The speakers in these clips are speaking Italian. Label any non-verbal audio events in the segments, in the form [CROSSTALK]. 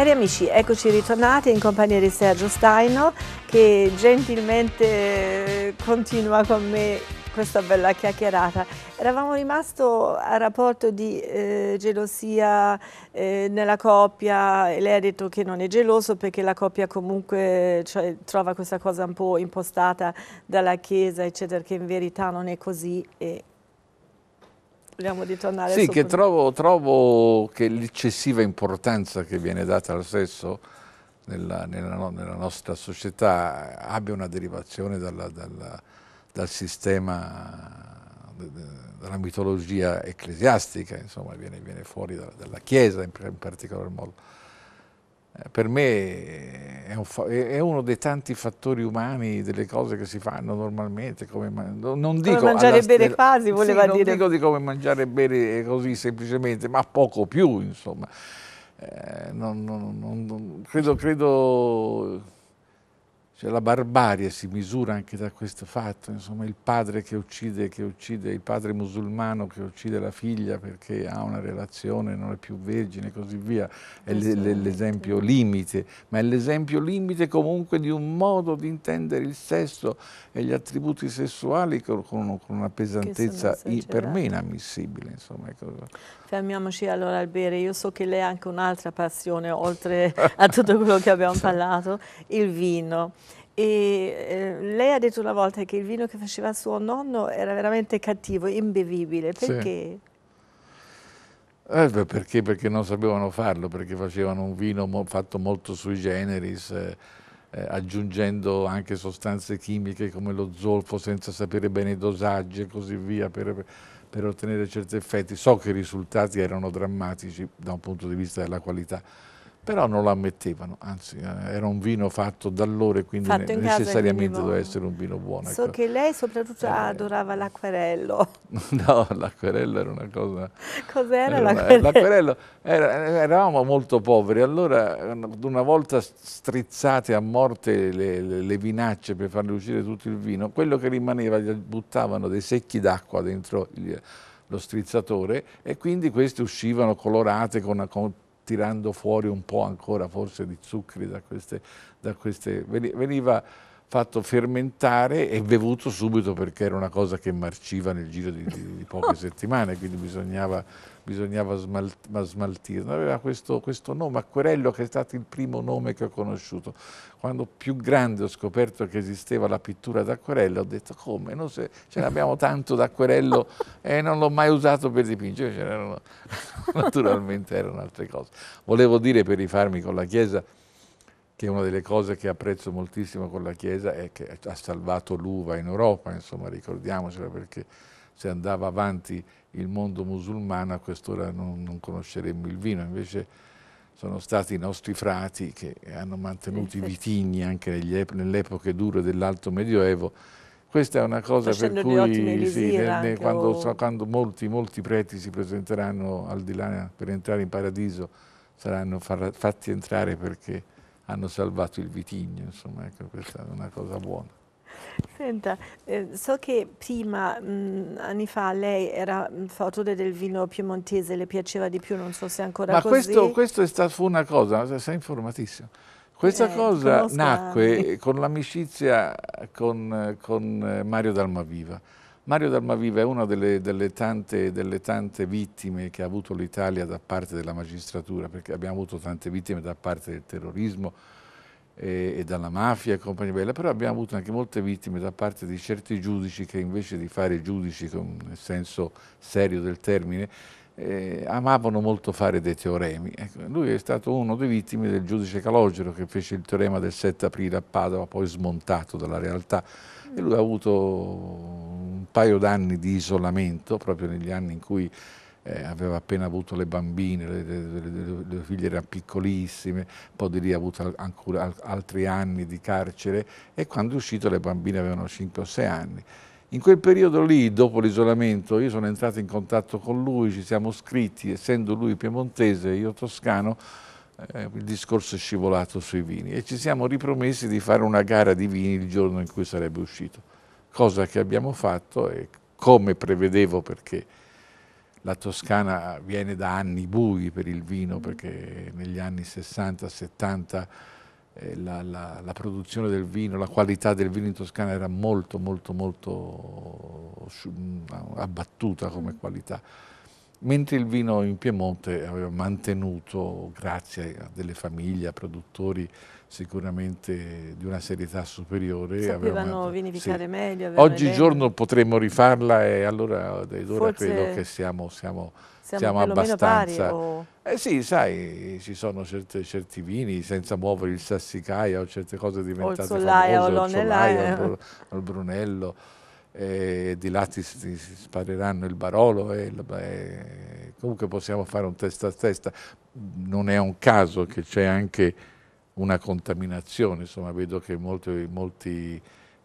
Cari amici, eccoci ritornati in compagnia di Sergio Steino che gentilmente eh, continua con me questa bella chiacchierata. Eravamo rimasto al rapporto di eh, gelosia eh, nella coppia, e lei ha detto che non è geloso perché la coppia comunque cioè, trova questa cosa un po' impostata dalla Chiesa, eccetera, che in verità non è così e vogliamo ritornare sì, che trovo, trovo, che l'eccessiva importanza che viene data al sesso nella, nella, nella nostra società abbia una derivazione dalla, dalla, dal sistema dalla mitologia ecclesiastica, insomma, viene, viene fuori dalla, dalla Chiesa in, in particolar modo. Eh, per me è, un è, uno dei tanti fattori umani delle cose che si fanno normalmente. Come, non dico come mangiare e bere quasi, voleva sì, non dire. Non dico di come mangiare e bere così semplicemente, ma poco più, insomma. Eh, non, non, credo, credo cioè, la barbarie si misura anche da questo fatto, insomma il padre che uccide, che uccide, il padre musulmano che uccide la figlia perché ha una relazione, non è più vergine e così via, è l'esempio limite, ma è l'esempio limite comunque di un modo di intendere il sesso e gli attributi sessuali con, una pesantezza per me inammissibile. Insomma, Fermiamoci allora Albere, io so che lei ha anche un'altra passione oltre a tutto quello che abbiamo [LAUGHS] parlato, il vino. E, eh, lei ha detto una volta che il vino che faceva suo nonno era veramente cattivo, imbevibile, perché? Sì. Eh, perché? perché? non sapevano farlo, perché facevano un vino mo fatto molto sui generis, eh, eh, aggiungendo anche sostanze chimiche come lo zolfo senza sapere bene i dosaggi e così via per, per ottenere certi effetti. So che i risultati erano drammatici da un punto di vista della qualità però non lo ammettevano, anzi eh, era un vino fatto da loro e quindi fatto necessariamente doveva essere un vino buono. So ecco. che lei soprattutto eh. adorava l'acquerello. [LAUGHS] No, l'acquerello era una cosa... [LAUGHS] Cos'era l'acquerello? L'acquerello, eravamo molto poveri, allora eh, una volta strizzate a morte le, le, le vinacce per farle uscire tutto il vino, quello che rimaneva gli buttavano dei secchi d'acqua dentro il, lo strizzatore e quindi queste uscivano colorate con, con tirando fuori un po' ancora forse di zuccheri da queste... Da queste veniva fatto fermentare e bevuto subito perché era una cosa che marciva nel giro di, di, di poche [LAUGHS] settimane, quindi bisognava, bisognava smaltire. Aveva questo, questo, nome, Acquerello, che è stato il primo nome che ho conosciuto. Quando più grande ho scoperto che esisteva la pittura d'acquerello, ho detto come? No, se ce n'abbiamo tanto d'acquerello [LAUGHS] e non l'ho mai usato per dipingere, erano, [LAUGHS] naturalmente erano altre cose. Volevo dire per rifarmi con la Chiesa, che una delle cose che apprezzo moltissimo con la Chiesa è che ha salvato l'uva in Europa, insomma ricordiamocela perché se andava avanti il mondo musulmano a quest'ora non, non conosceremmo il vino, invece sono stati i nostri frati che hanno mantenuto i vitigni anche nelle epoche dure dell'Alto Medioevo. Questa è una cosa Facendo per cui sì, ne, ne, quando, oh. o... quando molti, molti, preti si presenteranno al di là per entrare in paradiso saranno far, fatti entrare perché hanno salvato il vitigno, insomma, ecco, questa è una cosa buona. Senta, eh, so che prima, mh, anni fa, lei era fautore del vino piemontese, le piaceva di più, non so se ancora Ma così. Ma questo, questo fu una cosa, sei informatissimo. Questa eh, cosa nacque con l'amicizia con, eh, con eh, Mario Dalmaviva Mario Dalmaviva è una delle, delle, tante, delle, tante, vittime che ha avuto l'Italia da parte della magistratura, perché abbiamo avuto tante vittime da parte del terrorismo e, e, dalla mafia e compagnia bella, però abbiamo avuto anche molte vittime da parte di certi giudici che invece di fare giudici con, nel senso serio del termine, eh, amavano molto fare dei teoremi. Ecco, lui è stato uno dei vittime del giudice Calogero che fece il teorema del 7 aprile a Padova, poi smontato dalla realtà. E lui ha avuto un paio d'anni di isolamento, proprio negli anni in cui eh, aveva appena avuto le bambine, le, le, le, le figlie erano piccolissime, poi di lì ha avuto ancora altri anni di carcere e quando è uscito le bambine avevano 5 o 6 anni. In quel periodo lì, dopo l'isolamento, io sono entrato in contatto con lui, ci siamo scritti, essendo lui piemontese e io toscano, eh, il discorso è scivolato sui vini e ci siamo ripromessi di fare una gara di vini il giorno in cui sarebbe uscito, cosa che abbiamo fatto e come prevedevo perché la Toscana viene da anni bui per il vino, perché negli anni 60-70 eh, la, la, la, produzione del vino, la qualità del vino in Toscana era molto molto molto mm, abbattuta come mm. qualità mentre il vino in Piemonte aveva mantenuto, grazie a delle famiglie, a produttori sicuramente di una serietà superiore. Sapevano vinificare sì. meglio. Oggigiorno potremmo rifarla e allora ed ora credo che siamo, siamo, siamo, siamo abbastanza... Pari, o... Eh sì, sai, ci sono certe, certi vini senza muovere il sassicaia o certe cose diventate o il solaio, famose, o, o il solaio, il brunello e di là ti, si, spareranno il Barolo e, e comunque possiamo fare un testa a testa. Non è un caso che c'è anche una contaminazione, insomma vedo che molti, molti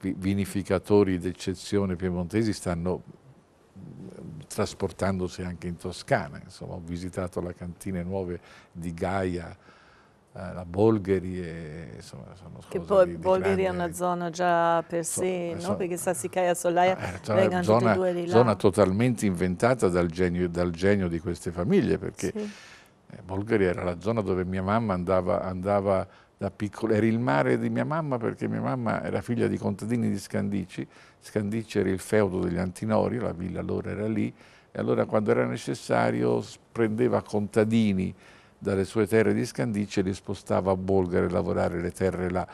vinificatori d'eccezione piemontesi stanno mm, trasportandosi anche in Toscana, insomma ho visitato la cantina nuove di Gaia, eh, la Bolgheri e, insomma, sono che poi Bolgheri è una zona già per sé eh, so, no? perché Sassicaia e Solaia eh, cioè, vengono zona, due di là zona totalmente inventata dal genio, dal genio di queste famiglie perché sì. Eh, Bolgheri era la zona dove mia mamma andava, andava da piccola, era il mare di mia mamma perché mia mamma era figlia di contadini di Scandici, Scandici era il feudo degli Antinori, la villa allora era lì, e allora quando era necessario prendeva contadini dalle sue terre di Scandice li spostava a Bolgare a lavorare le terre là.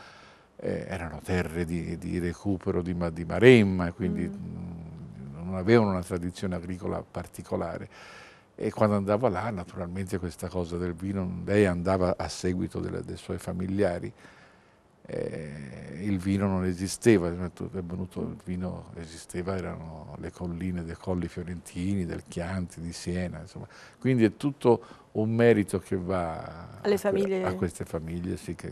Eh, erano terre di, di recupero di, di, Maremma, quindi mm. mm. non avevano una tradizione agricola particolare. E quando andava là, naturalmente questa cosa del vino, lei andava a seguito delle, dei suoi familiari, eh, il vino non esisteva, è venuto il vino esisteva, erano le colline dei colli fiorentini, del Chianti, di Siena, insomma. Quindi è tutto un merito che va a, famiglie, a, queste famiglie, sì, che,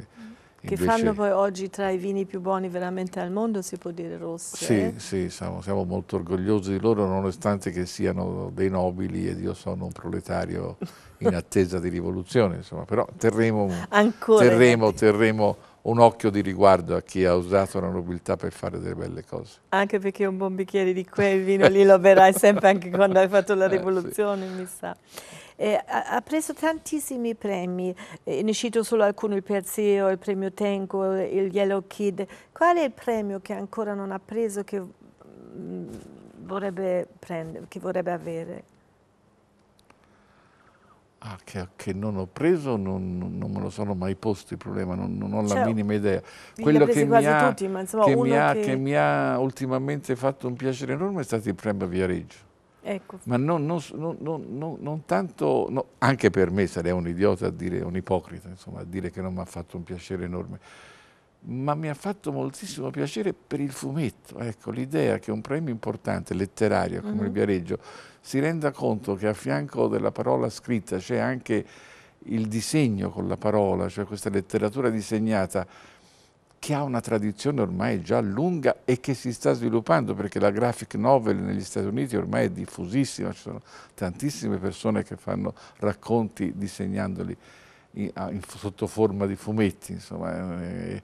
che invece, fanno poi oggi tra i vini più buoni veramente al mondo, si può dire rossi. Sì, eh? sì, siamo, siamo, molto orgogliosi di loro, nonostante che siano dei nobili ed io sono un proletario in attesa di rivoluzione, insomma, però terremo, Ancora, terremo, terremo un occhio di riguardo a chi ha usato la nobiltà per fare delle belle cose. Anche perché un buon bicchiere di quel vino lì lo berai [LAUGHS] sempre anche quando hai fatto la rivoluzione, eh, sì. mi sa. Eh, ha preso tantissimi premi, eh, ne cito solo alcuni, il Perseo, il premio Tenco, il Yellow Kid. Qual è il premio che ancora non ha preso che, mh, mm, vorrebbe, prendere, che vorrebbe avere? Ah, che, che, non ho preso, non, non, me lo sono mai posto il problema, non, non ho cioè, la minima idea. Quello che mi, ha, tutti, insomma, che, mi che... mi, ha, ultimamente fatto un piacere enorme è stato il premio Viareggio. Ecco. Ma non, non tanto, no, anche per me sarei un idiota a dire, un ipocrita, insomma, a dire che non mi ha fatto un piacere enorme ma mi ha fatto moltissimo piacere per il fumetto. Ecco, l'idea che un premio importante letterario come mm-hmm. il Viareggio si renda conto che a fianco della parola scritta c'è anche il disegno con la parola, cioè questa letteratura disegnata che ha una tradizione ormai già lunga e che si sta sviluppando perché la graphic novel negli Stati Uniti ormai è diffusissima, ci sono tantissime persone che fanno racconti disegnandoli in, in, sotto forma di fumetti, insomma. Eh,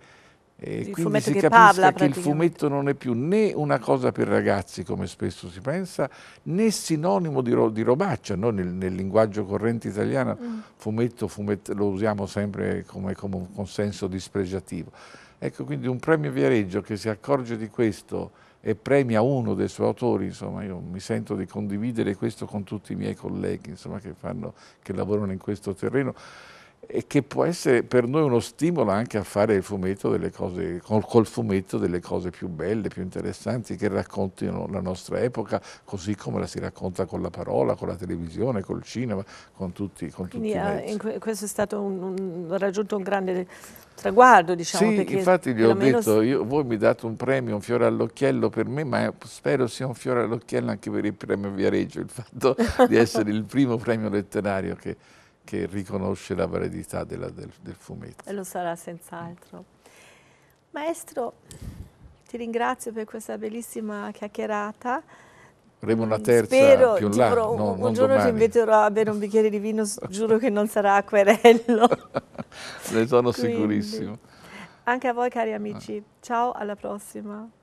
e il quindi si capisca che il fumetto non è più né una cosa per ragazzi, come spesso si pensa, né sinonimo di, ro di robaccia. Noi nel, nel, linguaggio corrente italiano mm. fumetto, fumetto, lo usiamo sempre come, come un consenso dispregiativo. Ecco, quindi un premio Viareggio che si accorge di questo e premia uno dei suoi autori, insomma, io mi sento di condividere questo con tutti i miei colleghi, insomma, che, fanno, che lavorano in questo terreno e che può essere per noi uno stimolo anche a fare il fumetto delle cose, col, col fumetto delle cose più belle, più interessanti, che raccontino la nostra epoca, così come la si racconta con la parola, con la televisione, col cinema, con tutti, con Quindi, tutti eh, questo è stato un, un, raggiunto un grande traguardo, diciamo. Sì, infatti gli ho detto, io, voi mi date un premio, un fiore all'occhiello per me, ma spero sia un fiore all'occhiello anche per il premio Viareggio, il fatto [LAUGHS] di essere il primo premio letterario che che riconosce la validità della, del, del fumetto. E lo sarà senz'altro. Maestro, ti ringrazio per questa bellissima chiacchierata. Avremo una mm, terza Spero, più in là, giuro, no, un, un giorno domani. ti inviterò a bere un bicchiere di vino, giuro che non sarà acquerello. [LAUGHS] ne sono Quindi, sicurissimo. Anche a voi cari amici, ah. ciao, alla prossima.